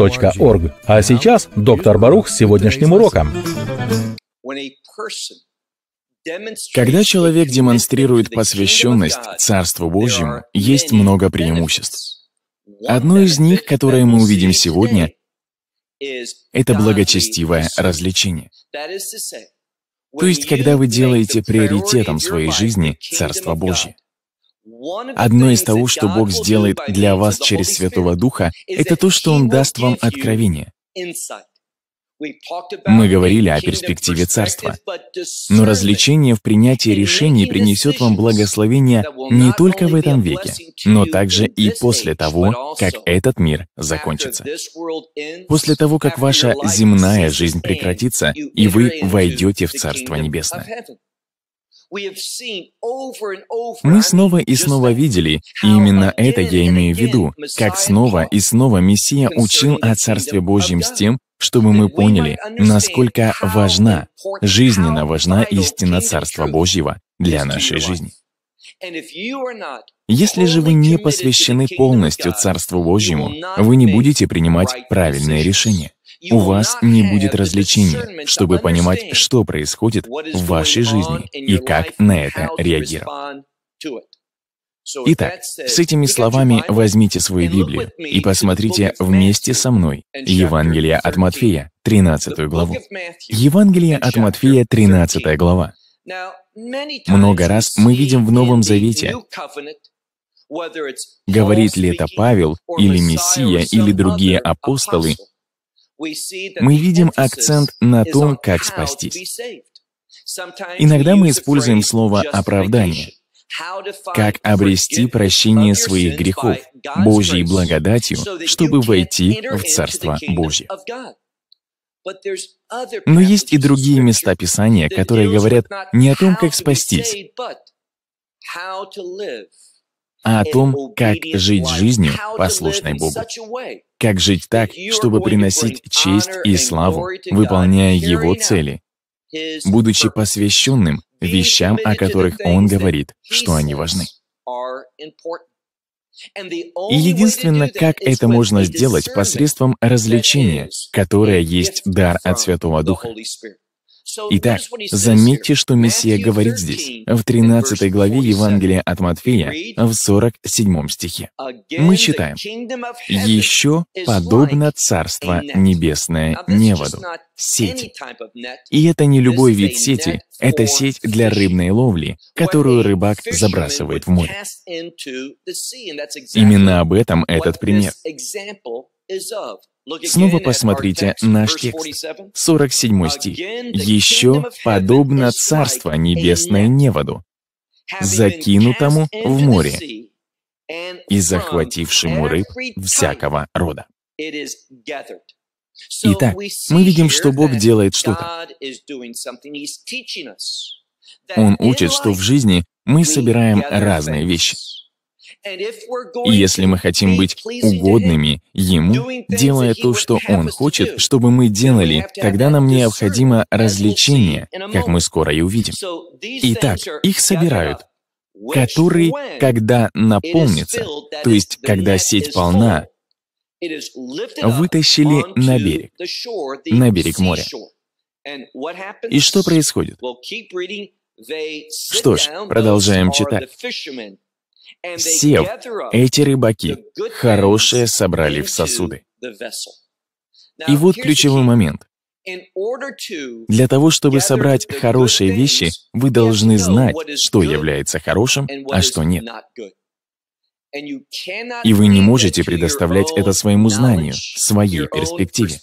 barukh.org. А сейчас доктор Барух с сегодняшним уроком. Когда человек демонстрирует посвященность Царству Божьему, есть много преимуществ. Одно из них, которое мы увидим сегодня, это благочестивое развлечение. То есть, когда вы делаете приоритетом своей жизни Царство Божье. Одно из того, что Бог сделает для вас через Святого Духа, это то, что Он даст вам откровение. Мы говорили о перспективе Царства, но развлечение в принятии решений принесет вам благословение не только в этом веке, но также и после того, как этот мир закончится. После того, как ваша земная жизнь прекратится, и вы войдете в Царство Небесное. Мы снова и снова видели, и именно это я имею в виду, как снова и снова Мессия учил о Царстве Божьем с тем, чтобы мы поняли, насколько важна, жизненно важна истина Царства Божьего для нашей жизни. Если же вы не посвящены полностью Царству Божьему, вы не будете принимать правильные решения. У вас не будет развлечения, чтобы понимать, что происходит в вашей жизни и как на это реагировать. Итак, с этими словами возьмите свою Библию и посмотрите вместе со мной Евангелие от Матфея, 13 главу. Евангелие от Матфея, 13 глава. Много раз мы видим в Новом Завете, говорит ли это Павел или Мессия или другие апостолы, мы видим акцент на том, как спастись. Иногда мы используем слово «оправдание», как обрести прощение своих грехов Божьей благодатью, чтобы войти в Царство Божье. Но есть и другие места Писания, которые говорят не о том, как спастись, а о том, как жить жизнью, послушной Богу. Как жить так, чтобы приносить честь и славу, выполняя Его цели, будучи посвященным вещам, о которых Он говорит, что они важны. И единственно, как это можно сделать посредством развлечения, которое есть дар от Святого Духа. Итак, заметьте, что Мессия говорит здесь, в 13 главе Евангелия от Матфея, в 47 стихе. Мы читаем, «Еще подобно Царство Небесное неводу, сети». И это не любой вид сети, это сеть для рыбной ловли, которую рыбак забрасывает в море. Именно об этом этот пример. Снова посмотрите наш текст, 47 стих. «Еще подобно Царство Небесное неводу, закинутому в море и захватившему рыб всякого рода». Итак, мы видим, что Бог делает что-то. Он учит, что в жизни мы собираем разные вещи. Если мы хотим быть угодными Ему, делая то, что Он хочет, чтобы мы делали, тогда нам необходимо развлечение, как мы скоро и увидим. Итак, их собирают, который, когда наполнится, то есть когда сеть полна, вытащили на берег, на берег моря. И что происходит? Что ж, продолжаем читать. Все эти рыбаки хорошие собрали в сосуды. И вот ключевой момент. Для того, чтобы собрать хорошие вещи, вы должны знать, что является хорошим, а что нет. И вы не можете предоставлять это своему знанию, своей перспективе.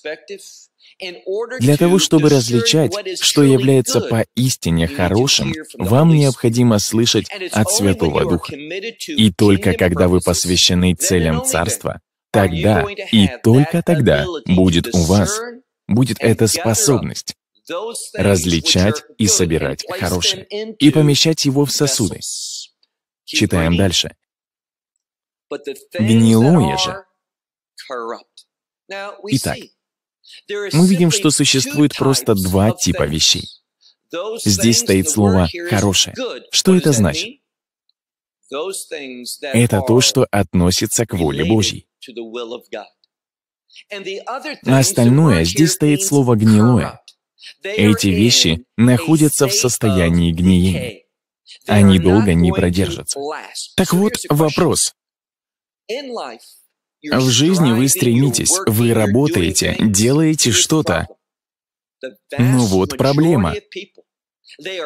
Для того, чтобы различать, что является поистине хорошим, вам необходимо слышать от Святого Духа. И только когда вы посвящены целям Царства, тогда и только тогда будет у вас, будет эта способность различать и собирать хорошее, и помещать его в сосуды. Читаем дальше. Гнилое же. Итак, мы видим, что существует просто два типа вещей. Здесь стоит слово «хорошее». Что это значит? Это то, что относится к воле Божьей. А остальное здесь стоит слово «гнилое». Эти вещи находятся в состоянии гниения. Они долго не продержатся. Так вот, вопрос. В жизни вы стремитесь, вы работаете, делаете что-то. Но ну вот проблема.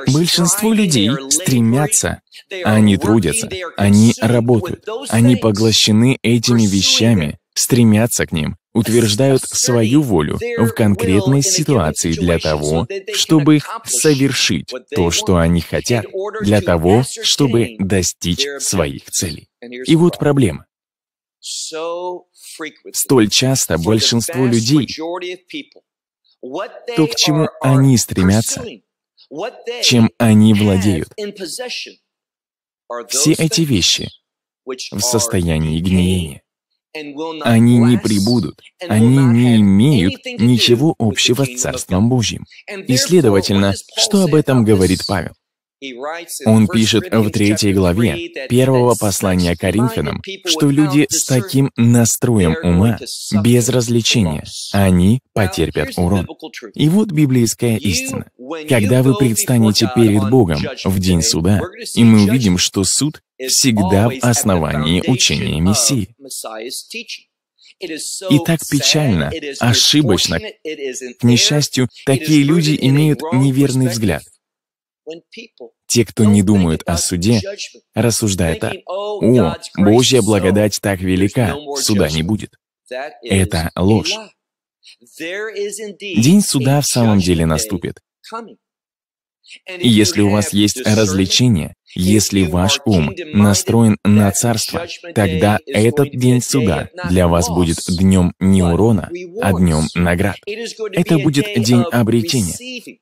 Большинство людей стремятся, они трудятся, они работают, они поглощены этими вещами, стремятся к ним, утверждают свою волю в конкретной ситуации для того, чтобы совершить то, что они хотят, для того, чтобы достичь своих целей. И вот проблема столь часто большинство людей, то, к чему они стремятся, чем они владеют, все эти вещи в состоянии гниения. Они не прибудут, они не имеют ничего общего с Царством Божьим. И, следовательно, что об этом говорит Павел? Он пишет в третьей главе первого послания Коринфянам, что люди с таким настроем ума, без развлечения, они потерпят урон. И вот библейская истина. Когда вы предстанете перед Богом в день суда, и мы увидим, что суд всегда в основании учения Мессии. И так печально, ошибочно. К несчастью, такие люди имеют неверный взгляд. Те, кто не думают о суде, рассуждают так. «О, oh, Божья благодать так велика, суда не будет». Это ложь. День суда в самом деле наступит. И если у вас есть развлечение, если ваш ум настроен на царство, тогда этот день суда для вас будет днем не урона, а днем наград. Это будет день обретения.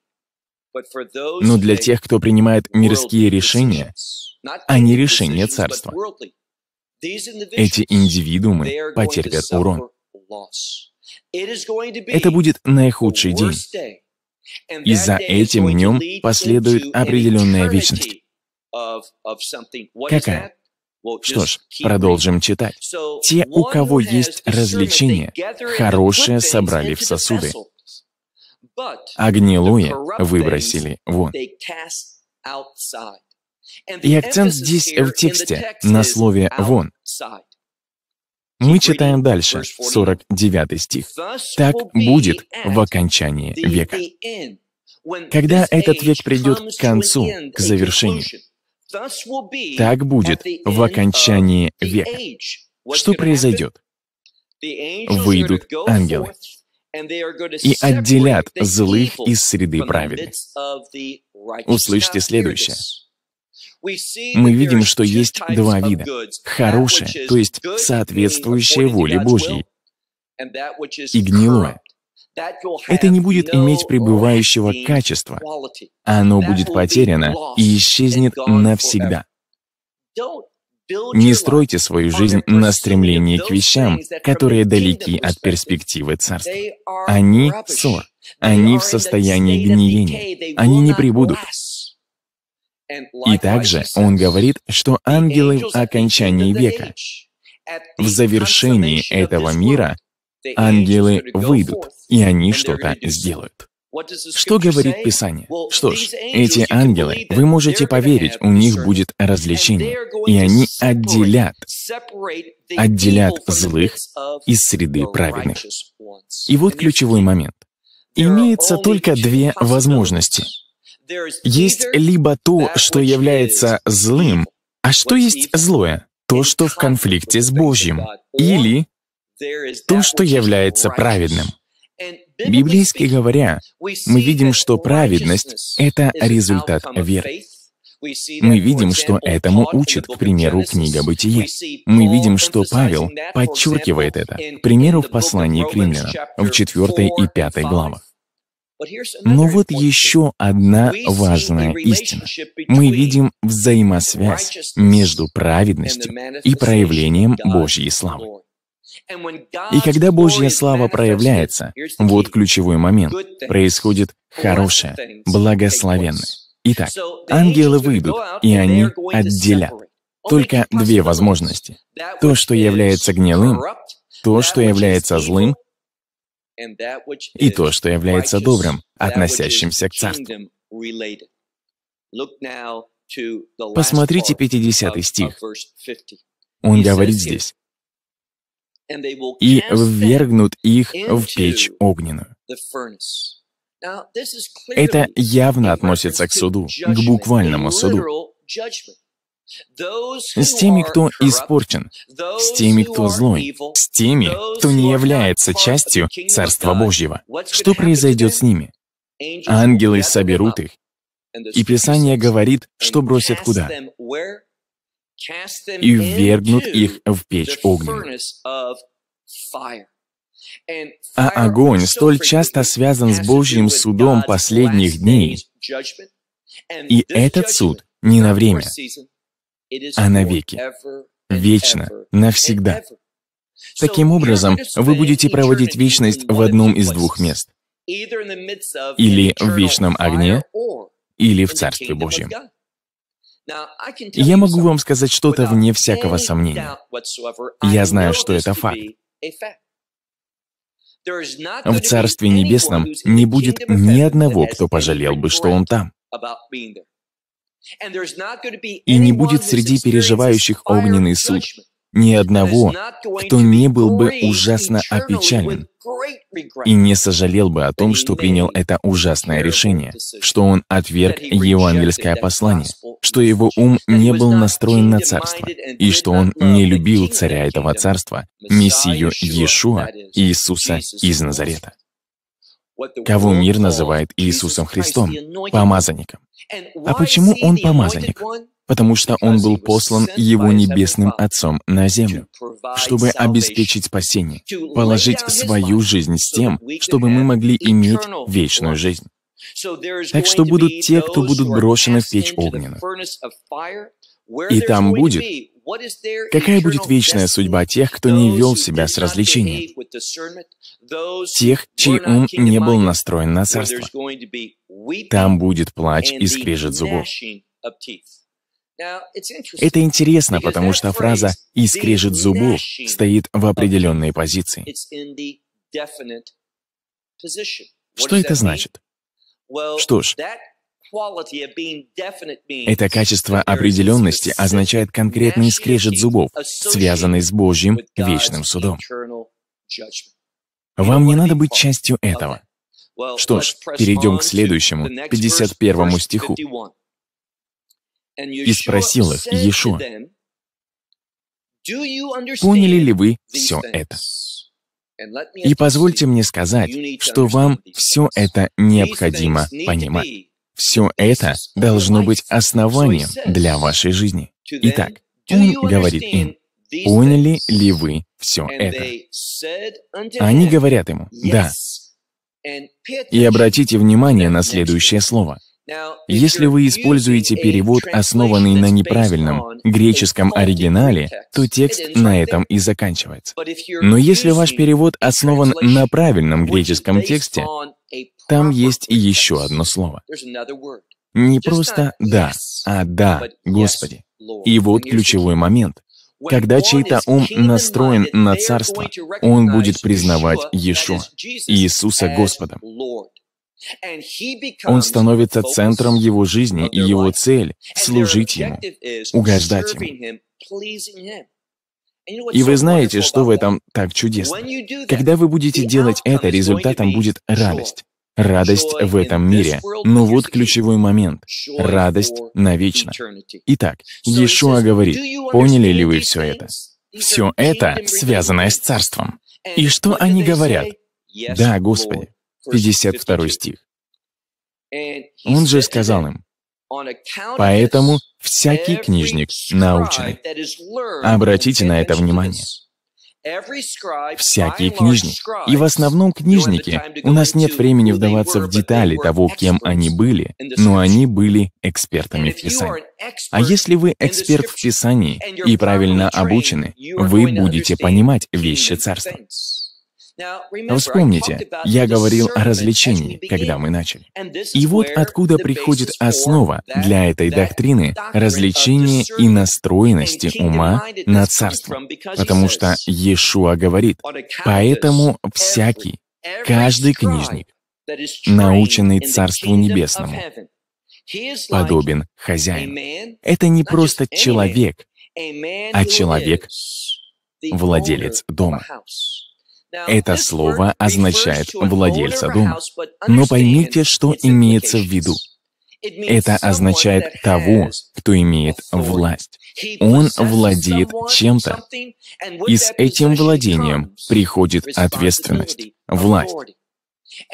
Но для тех, кто принимает мирские решения, они решения царства, эти индивидуумы потерпят урон. Это будет наихудший день. И за этим днем последует определенная вечность. Какая? Что ж, продолжим читать. «Те, у кого есть развлечения, хорошее собрали в сосуды, Огнилое выбросили вон. И акцент здесь э, в тексте, на слове «вон». Мы читаем дальше, 49 стих. «Так будет в окончании века». Когда этот век придет к концу, к завершению, так будет в окончании века. Что произойдет? Выйдут ангелы и отделят злых из среды праведных. Услышьте следующее. Мы видим, что есть два вида. Хорошее, то есть соответствующее воле Божьей, и гнилое. Это не будет иметь пребывающего качества. Оно будет потеряно и исчезнет навсегда. Не стройте свою жизнь на стремлении к вещам, которые далеки от перспективы царства. Они — ссор. Они в состоянии гниения. Они не прибудут. И также он говорит, что ангелы в окончании века, в завершении этого мира, ангелы выйдут, и они что-то сделают. Что говорит Писание? Что ж, эти ангелы, вы можете поверить, у них будет развлечение, и они отделят, отделят злых из среды праведных. И вот ключевой момент. Имеется только две возможности. Есть либо то, что является злым, а что есть злое? То, что в конфликте с Божьим. Или то, что является праведным. Библейски говоря, мы видим, что праведность — это результат веры. Мы видим, что этому учит, к примеру, книга «Бытие». Мы видим, что Павел подчеркивает это, к примеру, в послании к римлянам, в 4 и 5 главах. Но вот еще одна важная истина. Мы видим взаимосвязь между праведностью и проявлением Божьей славы. И когда Божья слава проявляется, вот ключевой момент, происходит хорошее, благословенное. Итак, ангелы выйдут, и они отделят. Только две возможности. То, что является гнилым, то, что является злым, и то, что является добрым, относящимся к царству. Посмотрите 50 стих. Он говорит здесь, и ввергнут их в печь огненную. Это явно относится к суду, к буквальному суду. С теми, кто испорчен, с теми, кто злой, с теми, кто не является частью Царства Божьего. Что произойдет с ними? Ангелы соберут их. И Писание говорит, что бросят куда? и ввергнут их в печь огненную. А огонь столь часто связан с Божьим судом последних дней, и этот суд не на время, а на навеки, вечно, навсегда. Таким образом, вы будете проводить вечность в одном из двух мест. Или в вечном огне, или в Царстве Божьем. Я могу вам сказать что-то вне всякого сомнения. Я знаю, что это факт. В Царстве Небесном не будет ни одного, кто пожалел бы, что он там. И не будет среди переживающих огненный суд ни одного, кто не был бы ужасно опечален и не сожалел бы о том, что принял это ужасное решение, что он отверг евангельское послание, что его ум не был настроен на царство, и что он не любил царя этого царства, Мессию Иешуа, Иисуса из Назарета, кого мир называет Иисусом Христом, помазанником. А почему он помазанник? Потому что он был послан его небесным Отцом на землю, чтобы обеспечить спасение, положить свою жизнь с тем, чтобы мы могли иметь вечную жизнь. Так что будут те, кто будут брошены в печь огненную. И там будет, какая будет вечная судьба тех, кто не вел себя с развлечением, тех, чей ум не был настроен на царство. Там будет плач и скрежет зубов. Это интересно, потому что фраза «и скрежет зубов» стоит в определенной позиции. Что это значит? Что ж, это качество определенности означает конкретный скрежет зубов, связанный с Божьим вечным судом. Вам не надо быть частью этого. Что ж, перейдем к следующему, 51 стиху. «И спросил их Иешуа, поняли ли вы все это? И позвольте мне сказать, что вам все это необходимо понимать. Все это должно быть основанием для вашей жизни. Итак, он говорит им, поняли ли вы все это? Они говорят ему, да, и обратите внимание на следующее слово. Если вы используете перевод, основанный на неправильном греческом оригинале, то текст на этом и заканчивается. Но если ваш перевод основан на правильном греческом тексте, там есть еще одно слово. Не просто «да», а «да, Господи». И вот ключевой момент. Когда чей-то ум настроен на царство, он будет признавать Иешуа, Иисуса Господом. Он становится центром его жизни, и его цель — служить ему, угождать ему. И вы знаете, что в этом так чудесно. Когда вы будете делать это, результатом будет радость. Радость в этом мире. Но ну вот ключевой момент. Радость навечно. Итак, Иешуа говорит, поняли ли вы все это? Все это связанное с царством. И что они говорят? Да, Господи. 52 стих. Он же сказал им, «Поэтому всякий книжник наученный». Обратите на это внимание всякие книжники и в основном книжники, у нас нет времени вдаваться в детали того, кем они были, но они были экспертами в писании. А если вы эксперт в писании и правильно обучены, вы будете понимать вещи царства. Но вспомните, я говорил о развлечении, когда мы начали. И вот откуда приходит основа для этой доктрины развлечения и настроенности ума на царство. Потому что Иешуа говорит, «Поэтому всякий, каждый книжник, наученный Царству Небесному, подобен хозяину». Это не просто человек, а человек — владелец дома. Это слово означает «владельца дома». Но поймите, что имеется в виду. Это означает того, кто имеет власть. Он владеет чем-то, и с этим владением приходит ответственность, власть.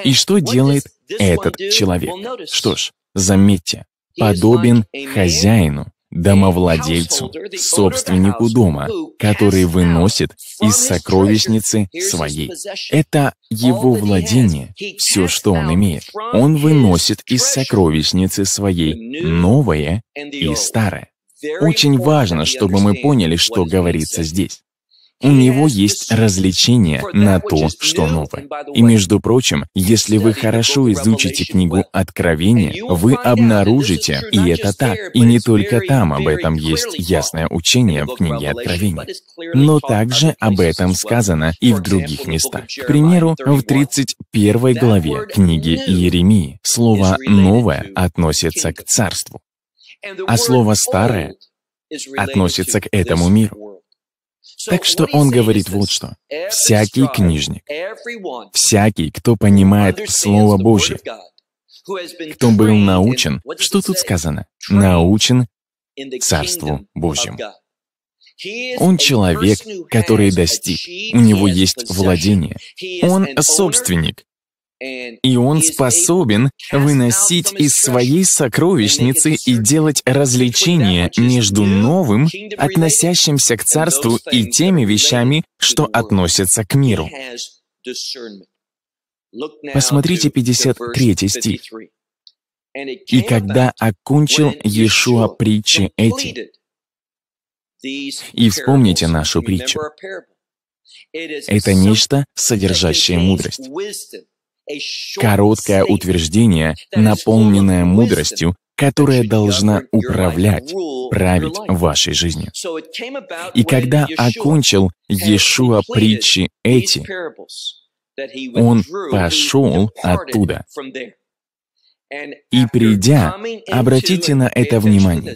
И что делает этот человек? Что ж, заметьте, подобен хозяину, домовладельцу, собственнику дома, который выносит из сокровищницы своей. Это его владение, все, что он имеет. Он выносит из сокровищницы своей новое и старое. Очень важно, чтобы мы поняли, что говорится здесь. У него есть развлечение на то, что новое. И, между прочим, если вы хорошо изучите книгу Откровения, вы обнаружите, и это так, и не только там об этом есть ясное учение в книге Откровения, но также об этом сказано и в других местах. К примеру, в 31 главе книги Иеремии слово «новое» относится к царству, а слово «старое» относится к этому миру. Так что он говорит вот что. Всякий книжник, всякий, кто понимает Слово Божье, кто был научен, что тут сказано? Научен Царству Божьему. Он человек, который достиг. У него есть владение. Он собственник. И он способен выносить из своей сокровищницы и делать различения между новым, относящимся к царству, и теми вещами, что относятся к миру. Посмотрите 53 стих. «И когда окончил Иешуа притчи эти...» И вспомните нашу притчу. Это нечто, содержащее мудрость. Короткое утверждение, наполненное мудростью, которая должна управлять, править вашей жизнью. И когда окончил Иешуа притчи эти, он пошел оттуда. И придя, обратите на это внимание,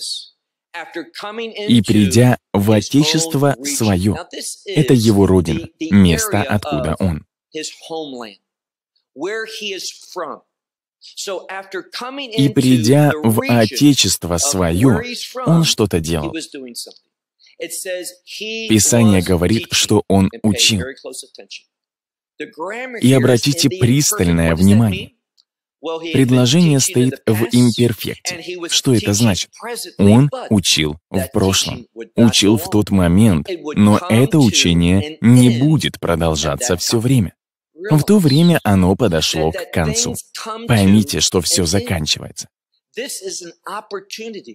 и придя в Отечество свое, это его родина, место, откуда он. И придя в Отечество свое, он что-то делал. Писание говорит, что он учил. И обратите пристальное внимание. Предложение стоит в имперфекте. Что это значит? Он учил в прошлом, учил в тот момент, но это учение не будет продолжаться все время. В то время оно подошло к концу. Поймите, что все заканчивается.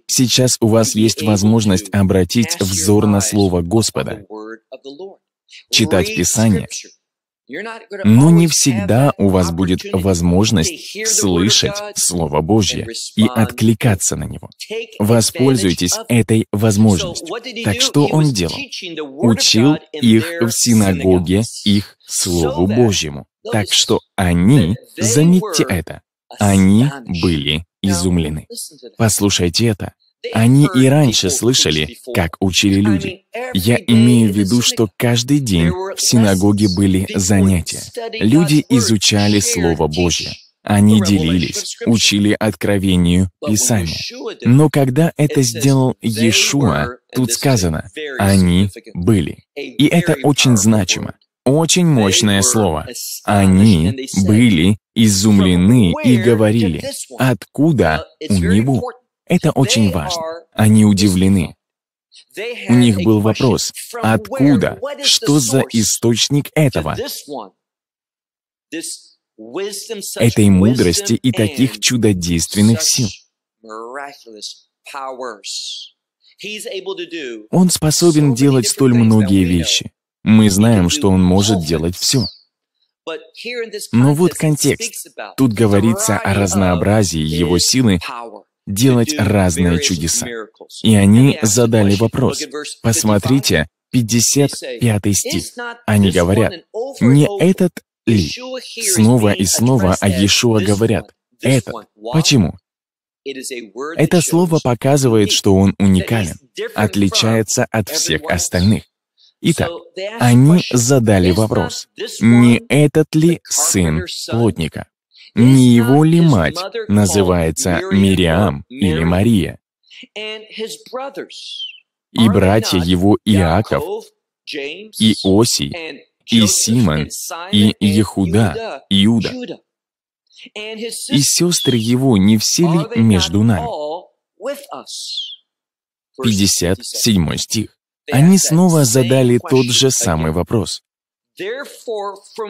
Сейчас у вас есть возможность обратить взор на Слово Господа, читать Писание, но не всегда у вас будет возможность слышать Слово Божье и откликаться на него. Воспользуйтесь этой возможностью. Так что он делал? Учил их в синагоге их Слову Божьему. Так что они, заметьте это, они были изумлены. Послушайте это. Они и раньше слышали, как учили люди. Я имею в виду, что каждый день в синагоге были занятия. Люди изучали Слово Божье. Они делились, учили откровению Писания. Но когда это сделал Иешуа, тут сказано, они были. И это очень значимо. Очень мощное слово. Они были изумлены и говорили, откуда у него. Это очень важно. Они удивлены. У них был вопрос, откуда, что за источник этого, этой мудрости и таких чудодейственных сил. Он способен делать столь многие вещи. Мы знаем, что он может делать все. Но вот контекст. Тут говорится о разнообразии его силы делать разные чудеса. И они задали вопрос. Посмотрите, 55 стих. Они говорят, не этот ли? Снова и снова о Иешуа говорят, этот. Почему? Это слово показывает, что он уникален, отличается от всех остальных. Итак, они задали вопрос, не этот ли сын плотника? Не его ли мать называется Мириам или Мария? И братья его Иаков, и Осий, и Симон, и Ехуда, Иуда. И сестры его не все ли между нами? 57 стих. Они снова задали тот же самый вопрос.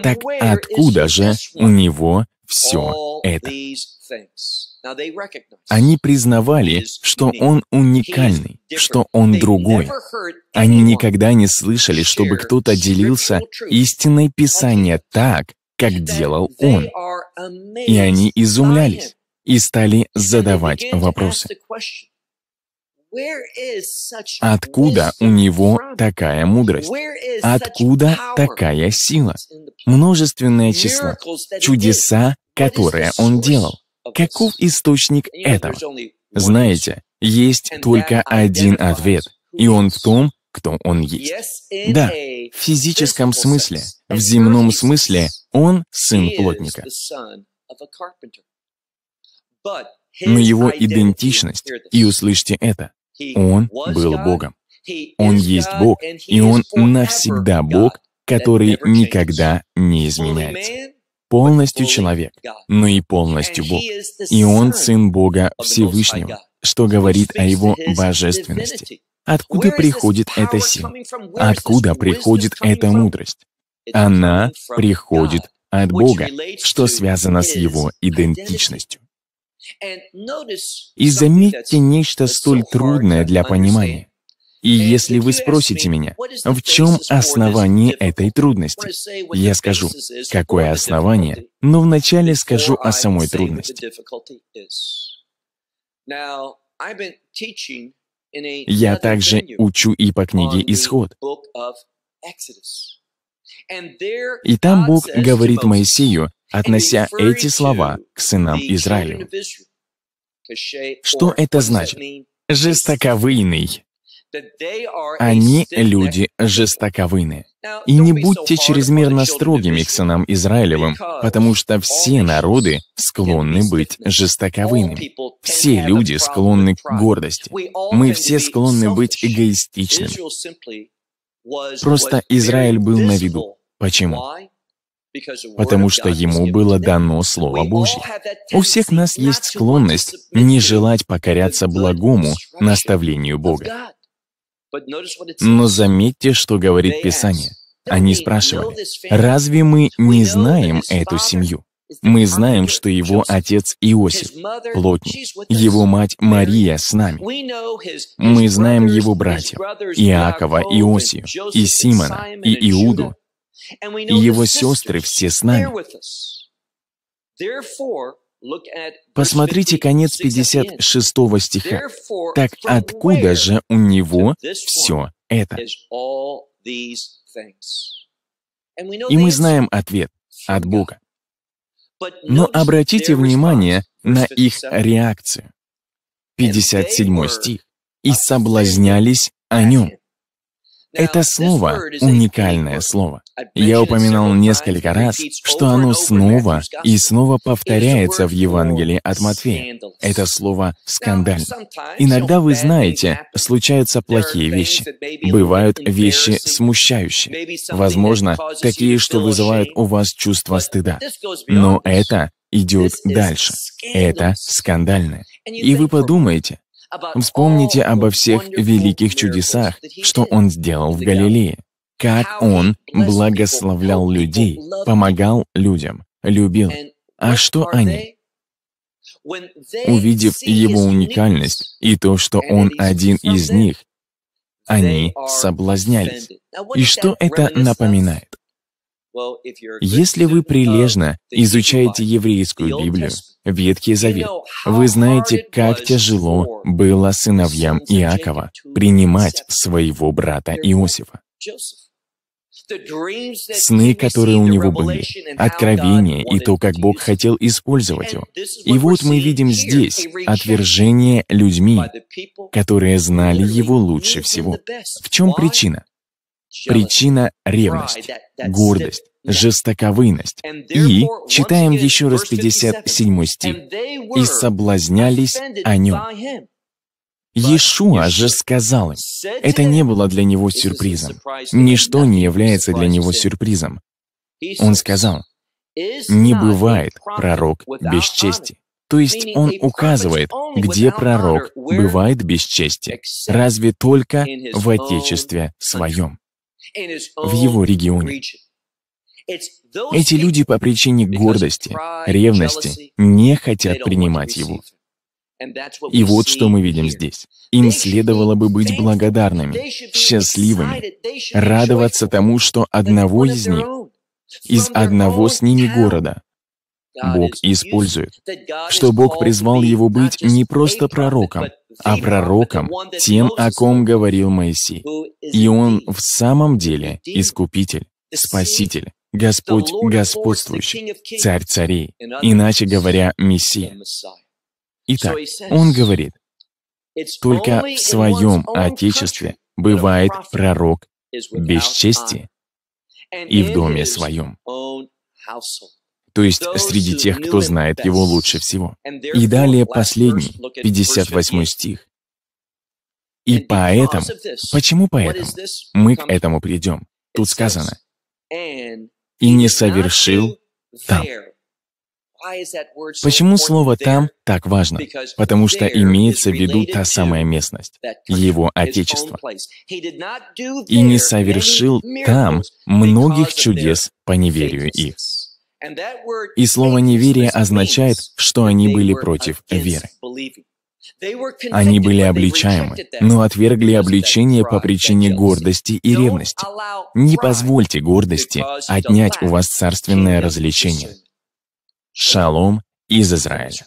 Так откуда же у него все это. Они признавали, что он уникальный, что он другой. Они никогда не слышали, чтобы кто-то делился истиной Писания так, как делал он. И они изумлялись и стали задавать вопросы. Откуда у него такая мудрость? Откуда такая сила? Множественное число, чудеса, которые он делал. Каков источник этого? Знаете, есть только один ответ, и он в том, кто он есть. Да, в физическом смысле, в земном смысле, он сын плотника. Но его идентичность, и услышьте это, он был Богом. Он есть Бог, и Он навсегда Бог, который никогда не изменяется. Полностью человек, но и полностью Бог. И Он Сын Бога Всевышнего, что говорит о Его божественности. Откуда приходит эта сила? Откуда приходит эта мудрость? Она приходит от Бога, что связано с Его идентичностью. И заметьте нечто столь трудное для понимания. И если вы спросите меня, в чем основание этой трудности, я скажу, какое основание, но вначале скажу о самой трудности. Я также учу и по книге «Исход». И там Бог говорит Моисею относя эти слова к сынам Израилю. Что это значит? Жестоковыйный. Они люди жестоковыны. И не будьте чрезмерно строгими к сынам Израилевым, потому что все народы склонны быть жестоковыми. Все люди склонны к гордости. Мы все склонны быть эгоистичными. Просто Израиль был на виду. Почему? потому что ему было дано Слово Божье. У всех нас есть склонность не желать покоряться благому наставлению Бога. Но заметьте, что говорит Писание. Они спрашивали, разве мы не знаем эту семью? Мы знаем, что его отец Иосиф, плотник, его мать Мария с нами. Мы знаем его братьев, Иакова, Иосию, и Симона, и Иуду, и его сестры все с нами. Посмотрите конец 56 стиха. Так откуда же у него все это? И мы знаем ответ от Бога. Но обратите внимание на их реакцию. 57 стих. «И соблазнялись о нем». Это слово — уникальное слово. Я упоминал несколько раз, что оно снова и снова повторяется в Евангелии от Матфея. Это слово «скандально». Иногда вы знаете, случаются плохие вещи. Бывают вещи смущающие. Возможно, такие, что вызывают у вас чувство стыда. Но это идет дальше. Это скандальное. И вы подумаете, Вспомните обо всех великих чудесах, что Он сделал в Галилее. Как Он благословлял людей, помогал людям, любил. А что они? Увидев Его уникальность и то, что Он один из них, они соблазнялись. И что это напоминает? Если вы um, прилежно изучаете еврейскую Библию, Ветхий Завет, вы знаете, как тяжело было сыновьям Иакова принимать своего брата Иосифа. Сны, которые у него были, откровения и то, как Бог хотел использовать его. И вот мы видим здесь отвержение людьми, которые знали его лучше всего. В чем причина? Причина — ревность, гордость, жестоковыность. И, читаем еще раз 57 стих, «И соблазнялись о нем». Иешуа же сказал им, это не было для него сюрпризом. Ничто не является для него сюрпризом. Он сказал, «Не бывает пророк без чести». То есть он указывает, где пророк бывает без чести, разве только в Отечестве своем в его регионе. Эти люди по причине гордости, ревности не хотят принимать его. И вот что мы видим здесь. Им следовало бы быть благодарными, счастливыми, радоваться тому, что одного из них, из одного с ними города, Бог использует, что Бог призвал его быть не просто пророком, а пророком, тем, о ком говорил Моисей. И он в самом деле Искупитель, Спаситель, Господь Господствующий, Царь Царей, иначе говоря, Мессия. Итак, он говорит, только в своем Отечестве бывает пророк без чести и в доме своем то есть среди тех, кто знает его лучше всего. И далее последний, 58 стих. И поэтому, почему поэтому? Мы к этому придем. Тут сказано, и не совершил там. Почему слово «там» так важно? Потому что имеется в виду та самая местность, его отечество. «И не совершил там многих чудес по неверию их». И слово «неверие» означает, что они были против веры. Они были обличаемы, но отвергли обличение по причине гордости и ревности. Не позвольте гордости отнять у вас царственное развлечение. Шалом из Израиля.